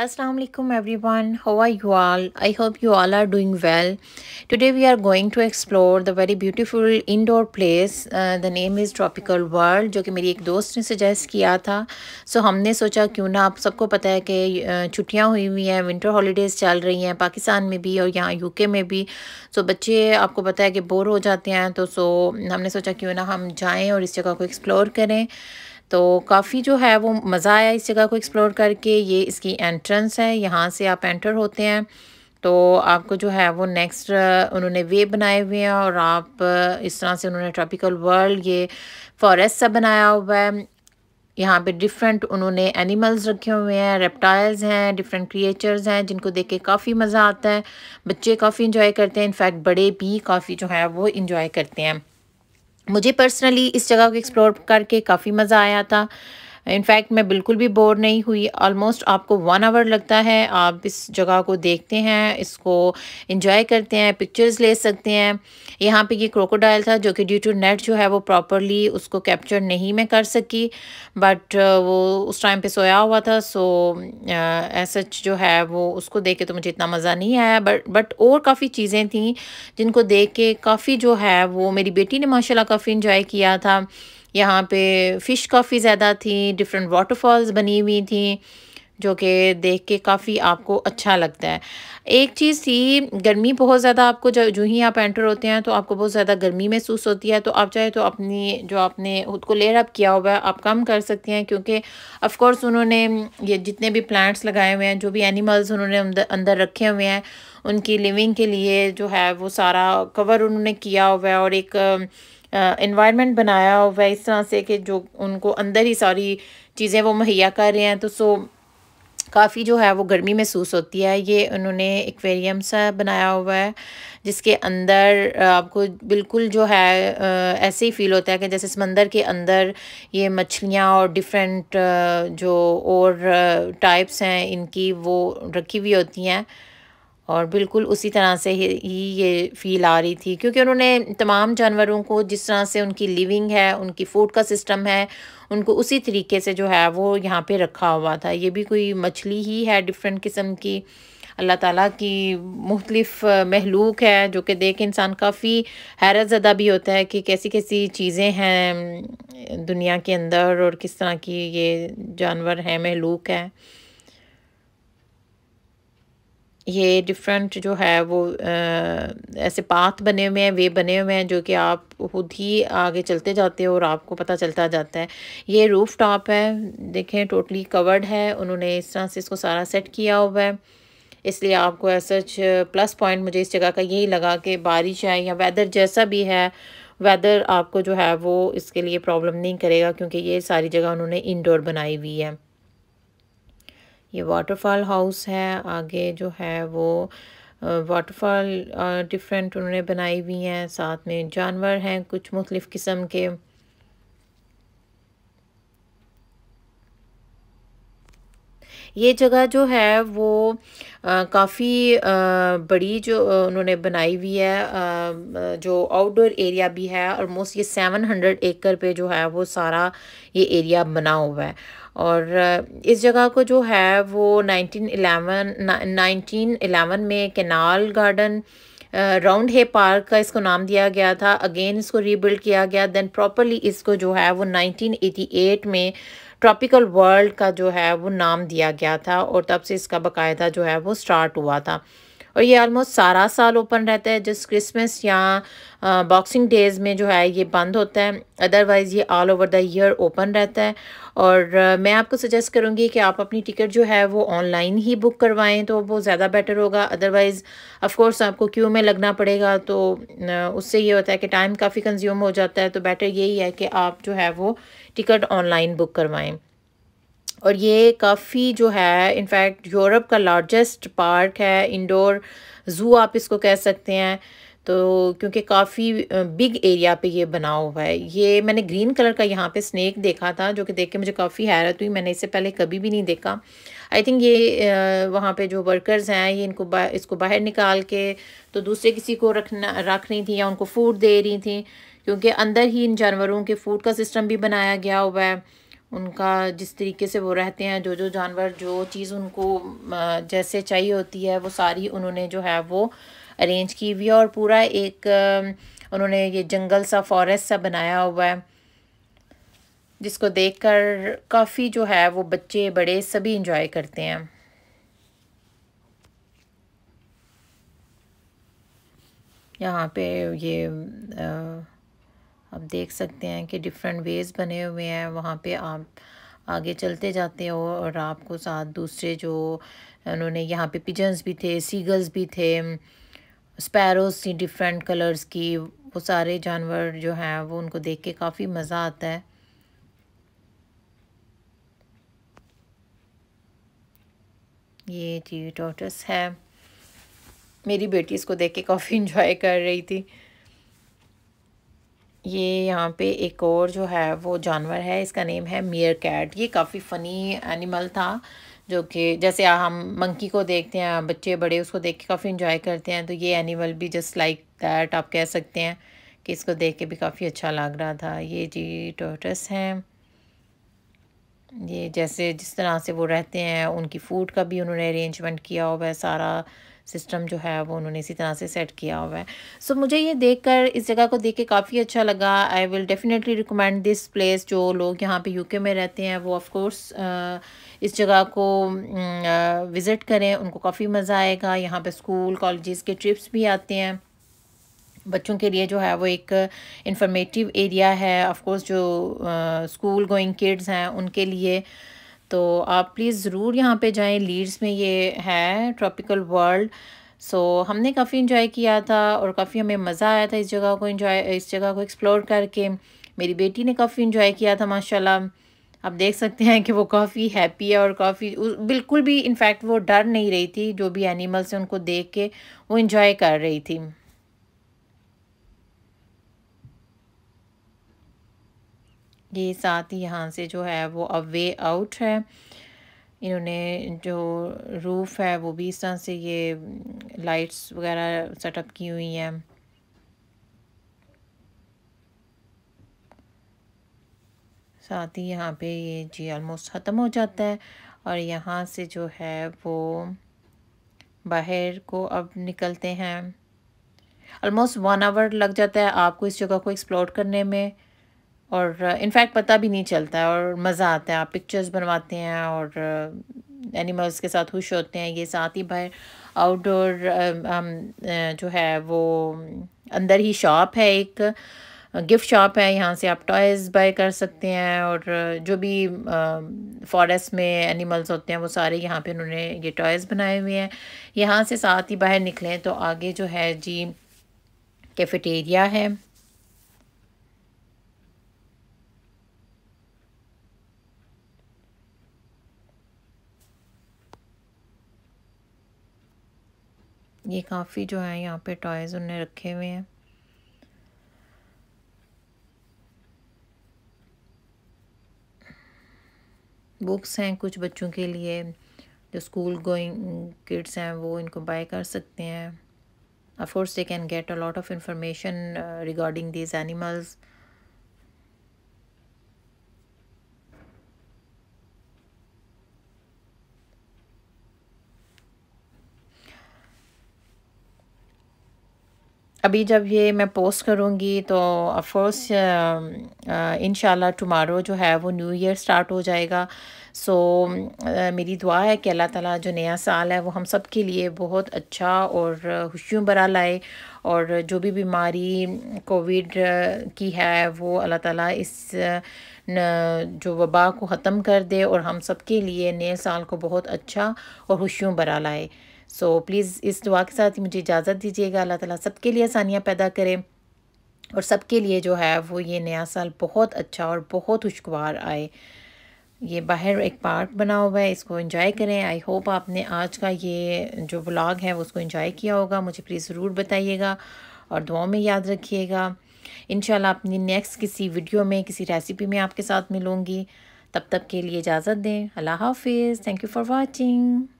Assalamu alaikum everyone how are you all I hope you all are doing well today we are going to explore the very beautiful indoor place uh, the name is tropical world jo ki meri ek dost ne suggest kiya tha so, humne socha kyun na aap sabko pata hai ki chuttiyan hui hui hain winter holidays chal rahi hain pakistan mein bhi aur yahan uk mein bhi so, बच्चे aapko pata hai ki bore ho jate hain to so, humne socha kyun na hum jaye aur is jagah ko explore kare तो काफ़ी जो है वो मज़ा आया इस जगह को एक्सप्लोर करके ये इसकी एंट्रेंस है यहाँ से आप एंटर होते हैं तो आपको जो है वो नेक्स्ट उन्होंने वे बनाए हुए हैं और आप इस तरह से उन्होंने ट्रॉपिकल वर्ल्ड ये फॉरेस्ट सा बनाया हुआ है यहाँ पे डिफरेंट उन्होंने एनिमल्स रखे हुए हैं रेप्टाइल्स हैं डिफरेंट क्रिएचर्स हैं जिनको देख के काफ़ी मज़ा आता है बच्चे काफ़ी इन्जॉय करते हैं इनफैक्ट बड़े भी काफ़ी जो है वो इंजॉय करते हैं मुझे पर्सनली इस जगह को एक्सप्लोर करके काफ़ी मज़ा आया था इनफैक्ट मैं बिल्कुल भी बोर नहीं हुई ऑलमोस्ट आपको वन आवर लगता है आप इस जगह को देखते हैं इसको इंजॉय करते हैं पिक्चर्स ले सकते हैं यहाँ पे ये क्रोकोडाइल था जो कि ड्यू टू नेट जो है वो प्रॉपरली उसको कैप्चर नहीं मैं कर सकी बट uh, वो उस टाइम पे सोया हुआ था सो ऐसा uh, जो है वो उसको देख के तो मुझे इतना मज़ा नहीं आया बट बट और काफ़ी चीज़ें थी जिनको देख के काफ़ी जो है वो मेरी बेटी ने माशाल्लाह काफ़ी इन्जॉय किया था यहाँ पे फ़िश काफ़ी ज़्यादा थी डिफरेंट वाटरफॉल्स बनी हुई थी जो कि देख के काफ़ी आपको अच्छा लगता है एक चीज़ थी गर्मी बहुत ज़्यादा आपको जो जो ही आप एंटर होते हैं तो आपको बहुत ज़्यादा गर्मी महसूस होती है तो आप चाहे तो अपनी जो आपने खुद को लेयर अप किया हुआ है आप कम कर सकते हैं क्योंकि ऑफ़ उन्होंने ये जितने भी प्लांट्स लगाए हुए हैं जो भी एनिमल्स उन्होंने अंदर रखे हुए हैं उनकी लिविंग के लिए जो है वो सारा कवर उन्होंने किया हुआ है और एक इन्वायरमेंट बनाया हुआ है इस तरह से कि जो उनको अंदर ही सारी चीज़ें वो मुहैया कर रहे हैं तो सो काफ़ी जो है वो गर्मी महसूस होती है ये उन्होंने एक्वेरियम सा बनाया हुआ है जिसके अंदर आपको बिल्कुल जो है ऐसे ही फील होता है कि जैसे समंदर के अंदर ये मछलियाँ और डिफरेंट जो और टाइप्स हैं इनकी वो रखी हुई होती हैं और बिल्कुल उसी तरह से ही ये फील आ रही थी क्योंकि उन्होंने तमाम जानवरों को जिस तरह से उनकी लिविंग है उनकी फूड का सिस्टम है उनको उसी तरीके से जो है वो यहाँ पे रखा हुआ था ये भी कोई मछली ही है डिफरेंट किस्म की अल्लाह ताला की मुख्तलिफ महलूक है जो कि देख इंसान काफ़ी हैरत ज़दा भी होता है कि कैसी कैसी चीज़ें हैं दुनिया के अंदर और किस तरह की ये जानवर हैं महलूक है ये डिफरेंट जो है वो ऐसे पाथ बने हुए हैं वे बने हुए हैं जो कि आप खुद ही आगे चलते जाते हो और आपको पता चलता जाता है ये रूफ़ टॉप है देखें टोटली कवर्ड है उन्होंने इस तरह से इसको सारा सेट किया हुआ है इसलिए आपको ऐसा प्लस पॉइंट मुझे इस जगह का यही लगा कि बारिश है या वेदर जैसा भी है वेदर आपको जो है वो इसके लिए प्रॉब्लम नहीं करेगा क्योंकि ये सारी जगह उन्होंने इनडोर बनाई हुई है ये वाटरफॉल हाउस है आगे जो है वो वाटरफॉल डिफरेंट उन्होंने बनाई हुई हैं साथ में जानवर हैं कुछ मुख्तलिफ़ किस्म के ये जगह जो है वो काफ़ी बड़ी जो उन्होंने बनाई हुई है आ, जो आउटडोर एरिया भी है ऑलमोस्ट ये सेवन हंड्रेड एकड़ पे जो है वो सारा ये एरिया बना हुआ है और इस जगह को जो है वो नाइनटीन एलेवन नाइनटीन एलेवन में canal garden Roundhay park का इसको नाम दिया गया था अगेन इसको रीबिल्ड किया गया देन प्रॉपरली इसको जो है वो 1988 में ट्रॉपिकल वर्ल्ड का जो है वो नाम दिया गया था और तब से इसका बाकायदा जो है वो स्टार्ट हुआ था और ये आलमोस्ट सारा साल ओपन रहता है जिस क्रिसमस या बॉक्सिंग डेज़ में जो है ये बंद होता है अदरवाइज़ ये all over the year open रहता है और मैं आपको सजेस्ट करूँगी कि आप अपनी टिकट जो है वो ऑनलाइन ही बुक करवाएं तो वो ज़्यादा बेटर होगा अदरवाइज़ ऑफ़ आपको क्यू में लगना पड़ेगा तो उससे ये होता है कि टाइम काफ़ी कंज्यूम हो जाता है तो बेटर यही है कि आप जो है वो टिकट ऑनलाइन बुक करवाएँ और ये काफ़ी जो है इनफैक्ट यूरोप का लार्जेस्ट पार्क है इंडोर ज़ू आप इसको कह सकते हैं तो क्योंकि काफ़ी बिग एरिया पे ये बना हुआ है ये मैंने ग्रीन कलर का यहाँ पे स्नैक देखा था जो कि देख के मुझे काफ़ी हैरत हुई मैंने इससे पहले कभी भी नहीं देखा आई थिंक ये वहाँ पे जो वर्कर्स हैं ये इनको बा, इसको बाहर निकाल के तो दूसरे किसी को रखना रख रही थी या उनको फूड दे रही थी क्योंकि अंदर ही इन जानवरों के फूड का सिस्टम भी बनाया गया हुआ है उनका जिस तरीके से वो रहते हैं जो जो जानवर जो चीज़ उनको जैसे चाहिए होती है वो सारी उन्होंने जो है वो अरेंज की हुई है और पूरा एक उन्होंने ये जंगल सा फॉरेस्ट सा बनाया हुआ है जिसको देखकर काफ़ी जो है वो बच्चे बड़े सभी इंजॉय करते हैं यहाँ पे ये आ, आप देख सकते हैं कि डिफरेंट वेज़ बने हुए हैं वहाँ पे आप आगे चलते जाते हो और आपको साथ दूसरे जो उन्होंने यहाँ पे पिजन्स भी थे सीगल्स भी थे स्पैरोज थी डिफरेंट कलर्स की वो सारे जानवर जो हैं वो उनको देख के काफ़ी मज़ा आता है ये जी टोटस है मेरी बेटी इसको देख के काफ़ी इंजॉय कर रही थी ये यहाँ पे एक और जो है वो जानवर है इसका नेम है मियर कैट ये काफ़ी फ़नी एनिमल था जो कि जैसे हम मंकी को देखते हैं बच्चे बड़े उसको देख के काफ़ी इन्जॉय करते हैं तो ये एनिमल भी जस्ट लाइक दैट आप कह सकते हैं कि इसको देख के भी काफ़ी अच्छा लग रहा था ये जी टोटस हैं ये जैसे जिस तरह से वो रहते हैं उनकी फ़ूड का भी उन्होंने अरेंजमेंट किया हुआ है सारा सिस्टम जो है वो उन्होंने इसी तरह से सेट किया हुआ है सो so, मुझे ये देखकर इस जगह को देख के काफ़ी अच्छा लगा I will definitely recommend this place जो लोग यहाँ पे यूके में रहते हैं वो ऑफकोर्स इस जगह को विज़िट करें उनको काफ़ी मज़ा आएगा यहाँ पे स्कूल कॉलेजेस के ट्रिप्स भी आते हैं बच्चों के लिए जो है वो एक इंफॉर्मेटिव एरिया है ऑफ कोर्स जो स्कूल गोइंग किड्स हैं उनके लिए तो आप प्लीज़ ज़रूर यहाँ पे जाएं लीड्स में ये है ट्रॉपिकल वर्ल्ड सो so, हमने काफ़ी इन्जॉय किया था और काफ़ी हमें मज़ा आया था इस जगह को इन्जॉय इस जगह को एक्सप्लोर करके मेरी बेटी ने काफ़ी इन्जॉय किया था माशाल्लाह आप देख सकते हैं कि वो काफ़ी हैप्पी है और काफ़ी बिल्कुल भी इनफैक्ट वो डर नहीं रही थी जो भी एनिमल्स हैं उनको देख के वो इन्जॉय कर रही थी ये साथ ही यहाँ से जो है वो अवे आउट है इन्होंने जो रूफ़ है वो भी इस तरह से ये लाइट्स mm, वगैरह सेटअप की हुई हैं साथ ही यहाँ पे ये जी ऑलमोस्ट ख़त्म हो जाता है और यहाँ से जो है वो बाहर को अब निकलते हैं ऑलमोस्ट वन आवर लग जाता है आपको इस जगह को एक्सप्लोर करने में और इनफैक्ट uh, पता भी नहीं चलता है और मज़ा आता है आप पिक्चर्स बनवाते हैं और एनिमल्स uh, के साथ खुश होते हैं ये साथ ही बाहर um, आउटडोर uh, जो है वो um, अंदर ही शॉप है एक गिफ्ट शॉप है यहाँ से आप टॉयज़ बाय कर सकते हैं और जो भी फॉरेस्ट um, में एनिमल्स होते हैं वो सारे यहाँ पे उन्होंने ये टॉयज़ बनाए हुए हैं यहाँ से साथ ही बाहर निकलें तो आगे जो है जी कैफेटेरिया है ये काफ़ी जो है यहाँ पे टॉयज़ उन्हें रखे हुए हैं बुक्स हैं कुछ बच्चों के लिए जो स्कूल गोइंग किड्स हैं वो इनको बाय कर सकते हैं of course they can get a lot of information regarding these animals अभी जब ये मैं पोस्ट करूँगी तो अफकोर्स इन टुमारो जो है वो न्यू ईयर स्टार्ट हो जाएगा सो so, um, uh, मेरी दुआ है कि अल्लाह ताला जो नया साल है वो हम सब के लिए बहुत अच्छा और खुशियों भरा लाए और जो भी बीमारी कोविड uh, की है वो अल्लाह ताला इस न, जो वबा को ख़त्म कर दे और हम सब के लिए नए साल को बहुत अच्छा और खुशियों भरा लाए सो so, प्लीज़ इस दुआ के साथ ही मुझे इजाज़त दीजिएगा अल्लाह ताला सबके लिए आसानियाँ पैदा करें और सबके लिए जो है वो ये नया साल बहुत अच्छा और बहुत खुशगवार आए ये बाहर एक पार्क बना हुआ है इसको एंजॉय करें आई होप आपने आज का ये जो ब्लॉग है उसको एंजॉय किया होगा मुझे प्लीज़ ज़रूर बताइएगा और दुआ में याद रखिएगा इन अपनी नेक्स्ट किसी वीडियो में किसी रेसिपी में आपके साथ मिलूँगी तब तक के लिए इजाज़त दें अल्लाह हाफिज़ थैंक यू फॉर वॉचिंग